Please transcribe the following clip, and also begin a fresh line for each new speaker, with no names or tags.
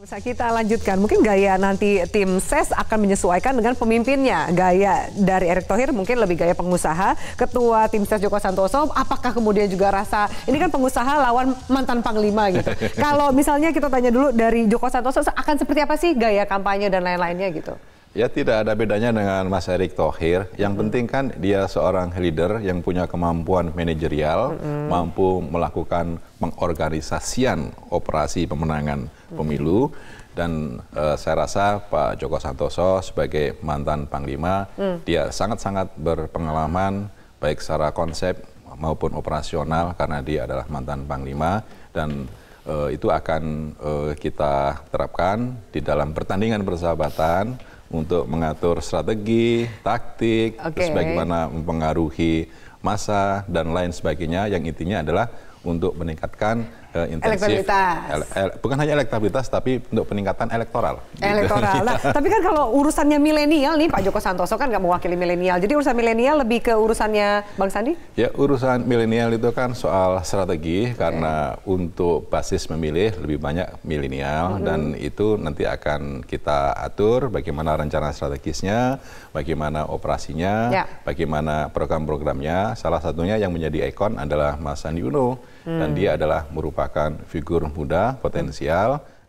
Bisa kita lanjutkan, mungkin gaya nanti tim SES akan menyesuaikan dengan pemimpinnya. Gaya dari Erick Thohir mungkin lebih gaya pengusaha, ketua tim SES Joko Santoso, apakah kemudian juga rasa, ini kan pengusaha lawan mantan Panglima gitu. Kalau misalnya kita tanya dulu dari Joko Santoso, akan seperti apa sih gaya kampanye dan lain-lainnya gitu?
Ya tidak ada bedanya dengan Mas Erick Thohir. Yang hmm. penting kan dia seorang leader yang punya kemampuan manajerial, hmm. mampu melakukan mengorganisasian operasi pemenangan hmm. pemilu. Dan uh, saya rasa Pak Joko Santoso sebagai mantan panglima, hmm. dia sangat-sangat berpengalaman baik secara konsep maupun operasional karena dia adalah mantan panglima dan uh, itu akan uh, kita terapkan di dalam pertandingan persahabatan untuk mengatur strategi, taktik, okay. terus bagaimana mempengaruhi masa dan lain sebagainya yang intinya adalah untuk meningkatkan uh, intensif ele, bukan hanya elektabilitas tapi untuk peningkatan elektoral. Gitu. Elektoral. Gitu. Nah, tapi
kan kalau urusannya milenial nih Pak Joko Santoso kan nggak mewakili milenial. Jadi urusan milenial lebih ke urusannya Bang Sandi?
Ya urusan milenial itu kan soal strategi okay. karena untuk basis memilih lebih banyak milenial mm -hmm. dan itu nanti akan kita atur bagaimana rencana strategisnya, bagaimana operasinya, yeah. bagaimana program-programnya. Salah satunya yang menjadi ikon adalah Mas Sandi Uno dan dia adalah merupakan figur muda potensial